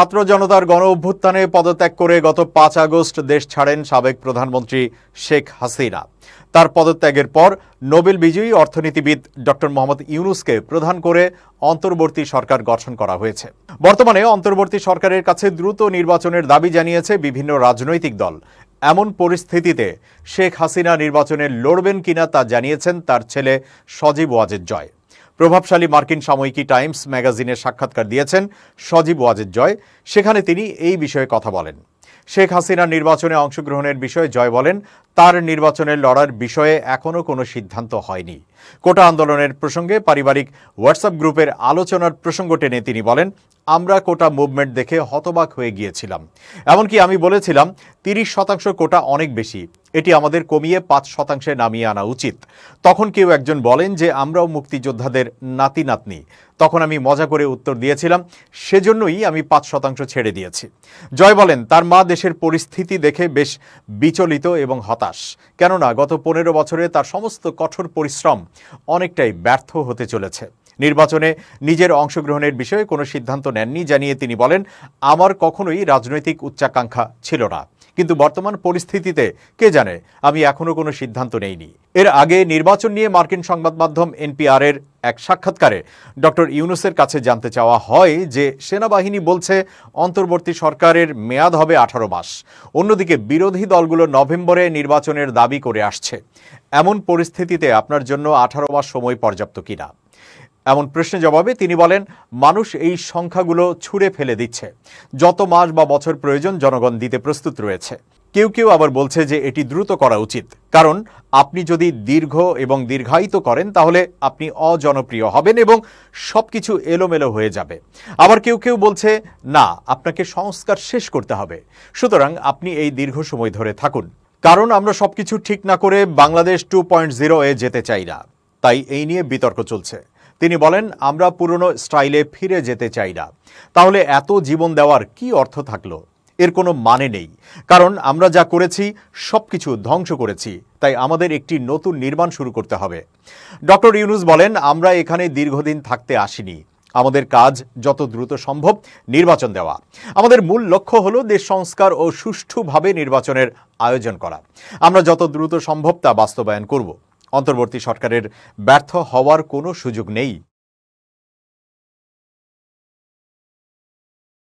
ছাত্র জনতার গণ অভ্যুত্থানে পদত্যাগ করে গত পাঁচ আগস্ট দেশ ছাড়েন সাবেক প্রধানমন্ত্রী শেখ হাসিনা তার পদত্যাগের পর নোবেল বিজয়ী অর্থনীতিবিদ ডক্টর মোহাম্মদ ইউনুসকে প্রধান করে অন্তর্বর্তী সরকার গঠন করা হয়েছে বর্তমানে অন্তর্বর্তী সরকারের কাছে দ্রুত নির্বাচনের দাবি জানিয়েছে বিভিন্ন রাজনৈতিক দল এমন পরিস্থিতিতে শেখ হাসিনা নির্বাচনে লড়বেন কিনা তা জানিয়েছেন তার ছেলে সজীব ওয়াজেদ জয় প্রভাবশালী মার্কিন সাময়িকী টাইমস ম্যাগাজিনে সাক্ষাৎকার দিয়েছেন সজীব ওয়াজেদ জয় সেখানে তিনি এই বিষয়ে কথা বলেন শেখ হাসিনার নির্বাচনে অংশগ্রহণের বিষয়ে জয় বলেন তার নির্বাচনের লড়ার বিষয়ে এখনও কোনো সিদ্ধান্ত হয়নি কোটা আন্দোলনের প্রসঙ্গে পারিবারিক হোয়াটসঅ্যাপ গ্রুপের আলোচনার প্রসঙ্গ টেনে তিনি বলেন আমরা কোটা মুভমেন্ট দেখে হতবাক হয়ে গিয়েছিলাম এমনকি আমি বলেছিলাম তিরিশ শতাংশ কোটা অনেক বেশি এটি আমাদের কমিয়ে পাঁচ শতাংশে নামিয়ে আনা উচিত তখন কেউ একজন বলেন যে আমরাও মুক্তিযোদ্ধাদের নাতি নাতনি তখন আমি মজা করে উত্তর দিয়েছিলাম সেজন্যই আমি পাঁচ শতাংশ ছেড়ে দিয়েছি জয় বলেন তার মা দেশের পরিস্থিতি দেখে বেশ বিচলিত এবং হতাশ কেননা গত পনেরো বছরে তার সমস্ত কঠোর পরিশ্রম অনেকটাই ব্যর্থ হতে চলেছে নির্বাচনে নিজের অংশগ্রহণের বিষয়ে কোনো সিদ্ধান্ত নেননি জানিয়ে তিনি বলেন আমার কখনোই রাজনৈতিক উচ্চাকাঙ্ক্ষা ছিল না কিন্তু বর্তমান পরিস্থিতিতে কে জানে আমি এখনও কোনো সিদ্ধান্ত নেইনি এর আগে নির্বাচন নিয়ে মার্কিন সংবাদ মাধ্যম এনপিআরের এক সাক্ষাৎকারে ডক্টর ইউনুসের কাছে জানতে চাওয়া হয় যে সেনাবাহিনী বলছে অন্তর্বর্তী সরকারের মেয়াদ হবে আঠারো মাস অন্যদিকে বিরোধী দলগুলো নভেম্বরে নির্বাচনের দাবি করে আসছে এমন পরিস্থিতিতে আপনার জন্য আঠারো মাস সময় পর্যাপ্ত কিনা এমন প্রশ্নের জবাবে তিনি বলেন মানুষ এই সংখ্যাগুলো ছুঁড়ে ফেলে দিচ্ছে যত মাস বা বছর প্রয়োজন জনগণ দিতে প্রস্তুত রয়েছে কেউ কেউ আবার বলছে যে এটি দ্রুত করা উচিত কারণ আপনি যদি দীর্ঘ এবং দীর্ঘায়িত করেন তাহলে আপনি অজনপ্রিয় হবেন এবং সব কিছু এলোমেলো হয়ে যাবে আবার কেউ কেউ বলছে না আপনাকে সংস্কার শেষ করতে হবে সুতরাং আপনি এই দীর্ঘ সময় ধরে থাকুন কারণ আমরা সব কিছু ঠিক না করে বাংলাদেশ টু পয়েন্ট জিরো এ যেতে চাই না তাই এই নিয়ে বিতর্ক চলছে তিনি বলেন আমরা পুরনো স্টাইলে ফিরে যেতে চাই না তাহলে এত জীবন দেওয়ার কি অর্থ থাকলো এর কোনো মানে নেই কারণ আমরা যা করেছি সব কিছু ধ্বংস করেছি তাই আমাদের একটি নতুন নির্মাণ শুরু করতে হবে ডক্টর ইউনুস বলেন আমরা এখানে দীর্ঘদিন থাকতে আসিনি আমাদের কাজ যত দ্রুত সম্ভব নির্বাচন দেওয়া আমাদের মূল লক্ষ্য হল দেশ সংস্কার ও সুষ্ঠুভাবে নির্বাচনের আয়োজন করা আমরা যত দ্রুত সম্ভব তা বাস্তবায়ন করব অন্তর্বর্তী সরকারের ব্যর্থ হওয়ার কোনো সুযোগ নেই